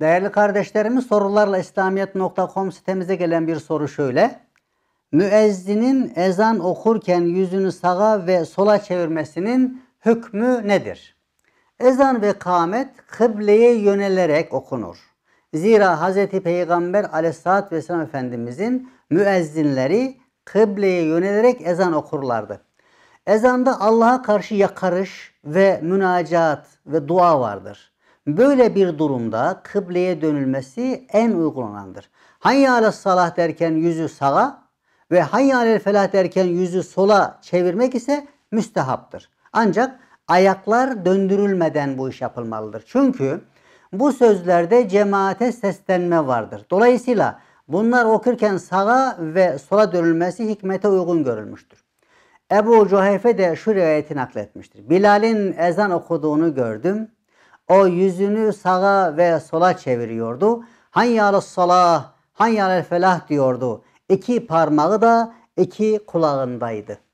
Değerli kardeşlerimiz sorularla İslamiyet.com sitemize gelen bir soru şöyle. Müezzinin ezan okurken yüzünü sağa ve sola çevirmesinin hükmü nedir? Ezan ve kâmet kıbleye yönelerek okunur. Zira Hz. Peygamber aleyhissalatü vesselam Efendimizin müezzinleri kıbleye yönelerek ezan okurlardı. Ezanda Allah'a karşı yakarış ve münacat ve dua vardır. Böyle bir durumda kıbleye dönülmesi en uygulanandır. olandır. Hayya salah derken yüzü sağa ve hayya ala felah derken yüzü sola çevirmek ise müstehaptır. Ancak ayaklar döndürülmeden bu iş yapılmalıdır. Çünkü bu sözlerde cemaate seslenme vardır. Dolayısıyla bunlar okurken sağa ve sola dönülmesi hikmete uygun görülmüştür. Ebu Cuhayfe de şu rivayeti nakletmiştir. Bilal'in ezan okuduğunu gördüm. O yüzünü sağa ve sola çeviriyordu. Hayyâle hani hani sola, hayyâle felah diyordu. İki parmağı da iki kulağındaydı.